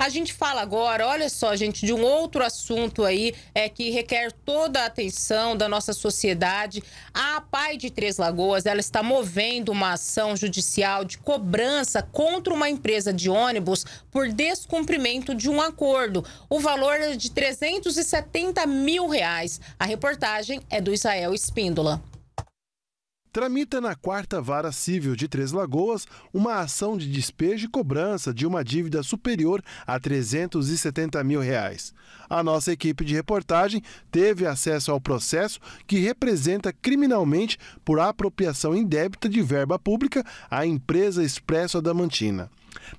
A gente fala agora, olha só, gente, de um outro assunto aí é, que requer toda a atenção da nossa sociedade. A PAI de Três Lagoas, ela está movendo uma ação judicial de cobrança contra uma empresa de ônibus por descumprimento de um acordo. O valor é de 370 mil reais. A reportagem é do Israel Espíndola tramita na quarta vara civil de Três Lagoas uma ação de despejo e cobrança de uma dívida superior a 370 mil reais. A nossa equipe de reportagem teve acesso ao processo que representa criminalmente por apropriação indébita de verba pública a empresa Expresso Adamantina.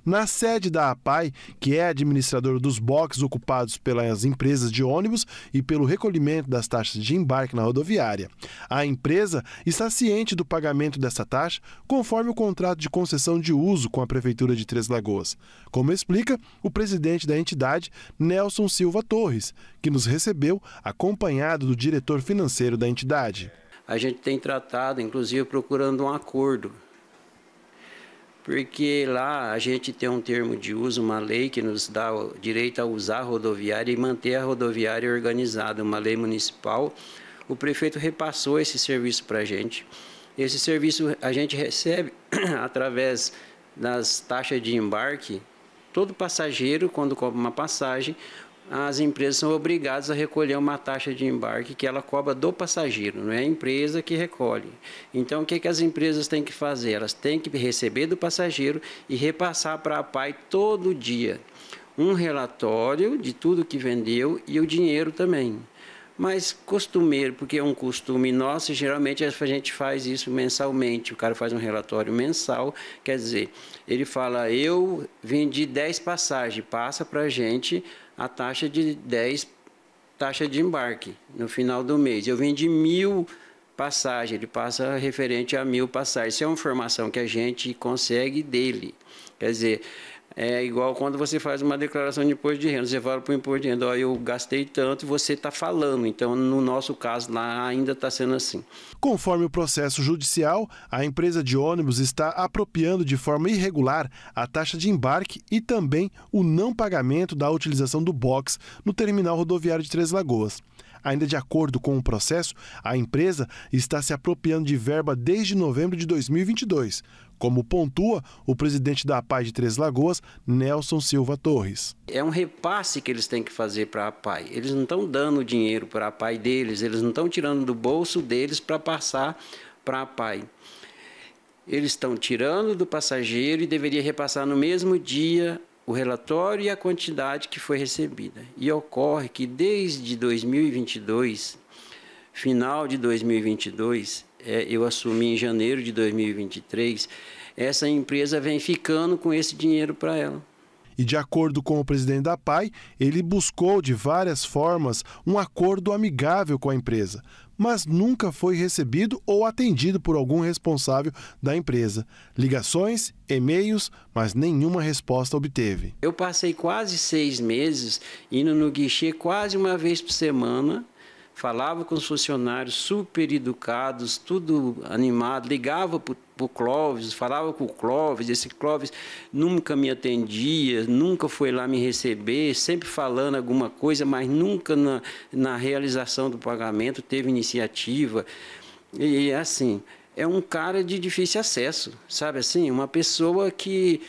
Na sede da APAI, que é administrador dos boxes ocupados pelas empresas de ônibus e pelo recolhimento das taxas de embarque na rodoviária, a empresa está ciente do pagamento dessa taxa conforme o contrato de concessão de uso com a Prefeitura de Três Lagoas, como explica o presidente da entidade, Nelson Silva Torres, que nos recebeu acompanhado do diretor financeiro da entidade. A gente tem tratado, inclusive procurando um acordo porque lá a gente tem um termo de uso, uma lei que nos dá o direito a usar a rodoviária e manter a rodoviária organizada, uma lei municipal. O prefeito repassou esse serviço para a gente. Esse serviço a gente recebe através das taxas de embarque. Todo passageiro, quando compra uma passagem, as empresas são obrigadas a recolher uma taxa de embarque que ela cobra do passageiro, não é a empresa que recolhe. Então, o que, que as empresas têm que fazer? Elas têm que receber do passageiro e repassar para a PAI todo dia um relatório de tudo que vendeu e o dinheiro também mas costumeiro, porque é um costume nosso e geralmente a gente faz isso mensalmente. O cara faz um relatório mensal, quer dizer, ele fala: Eu vendi 10 passagens, passa para a gente a taxa de 10 taxa de embarque no final do mês. Eu vendi mil passagens, ele passa referente a mil passagens. Isso é uma informação que a gente consegue dele. Quer dizer, é igual quando você faz uma declaração de imposto de renda, você fala para o imposto de renda, eu gastei tanto e você está falando. Então, no nosso caso lá, ainda está sendo assim. Conforme o processo judicial, a empresa de ônibus está apropriando de forma irregular a taxa de embarque e também o não pagamento da utilização do box no terminal rodoviário de Três Lagoas. Ainda de acordo com o processo, a empresa está se apropriando de verba desde novembro de 2022, como pontua o presidente da APAI de Três Lagoas, Nelson Silva Torres. É um repasse que eles têm que fazer para a APAI. Eles não estão dando dinheiro para a APAI deles, eles não estão tirando do bolso deles para passar para a APAI. Eles estão tirando do passageiro e deveria repassar no mesmo dia o relatório e a quantidade que foi recebida. E ocorre que desde 2022, final de 2022, é, eu assumi em janeiro de 2023, essa empresa vem ficando com esse dinheiro para ela. E de acordo com o presidente da PAI, ele buscou de várias formas um acordo amigável com a empresa, mas nunca foi recebido ou atendido por algum responsável da empresa. Ligações, e-mails, mas nenhuma resposta obteve. Eu passei quase seis meses indo no guichê quase uma vez por semana falava com os funcionários, super educados, tudo animado, ligava para o Clóvis, falava com o Clóvis, esse Clóvis nunca me atendia, nunca foi lá me receber, sempre falando alguma coisa, mas nunca na, na realização do pagamento teve iniciativa. E assim, é um cara de difícil acesso, sabe assim? Uma pessoa que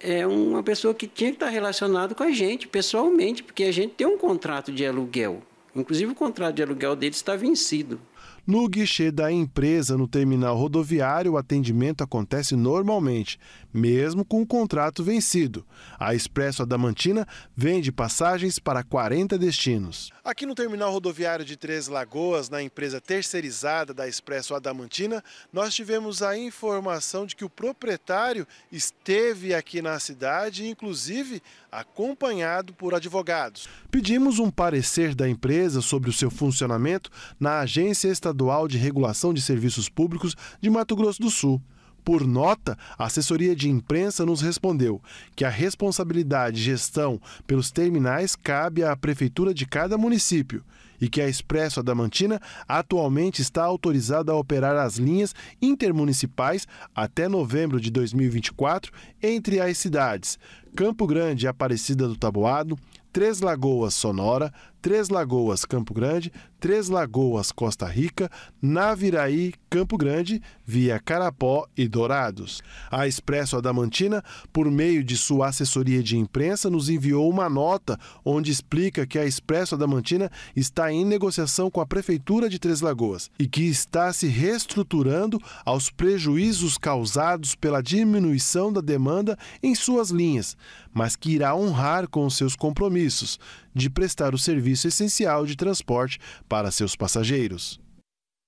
é uma pessoa que tinha que estar relacionado com a gente pessoalmente, porque a gente tem um contrato de aluguel, Inclusive, o contrato de aluguel deles está vencido. No guichê da empresa, no terminal rodoviário, o atendimento acontece normalmente, mesmo com o contrato vencido. A Expresso Adamantina vende passagens para 40 destinos. Aqui no terminal rodoviário de Três Lagoas, na empresa terceirizada da Expresso Adamantina, nós tivemos a informação de que o proprietário esteve aqui na cidade, inclusive acompanhado por advogados. Pedimos um parecer da empresa sobre o seu funcionamento na agência Estadual de Regulação de Serviços Públicos de Mato Grosso do Sul. Por nota, a assessoria de imprensa nos respondeu que a responsabilidade de gestão pelos terminais cabe à prefeitura de cada município e que a Expresso Adamantina atualmente está autorizada a operar as linhas intermunicipais até novembro de 2024 entre as cidades Campo Grande e Aparecida do Taboado, Três Lagoas Sonora, Três Lagoas, Campo Grande, Três Lagoas, Costa Rica, Naviraí, Campo Grande, via Carapó e Dourados. A Expresso Adamantina, por meio de sua assessoria de imprensa, nos enviou uma nota onde explica que a Expresso Adamantina está em negociação com a Prefeitura de Três Lagoas e que está se reestruturando aos prejuízos causados pela diminuição da demanda em suas linhas, mas que irá honrar com seus compromissos de prestar o serviço essencial de transporte para seus passageiros.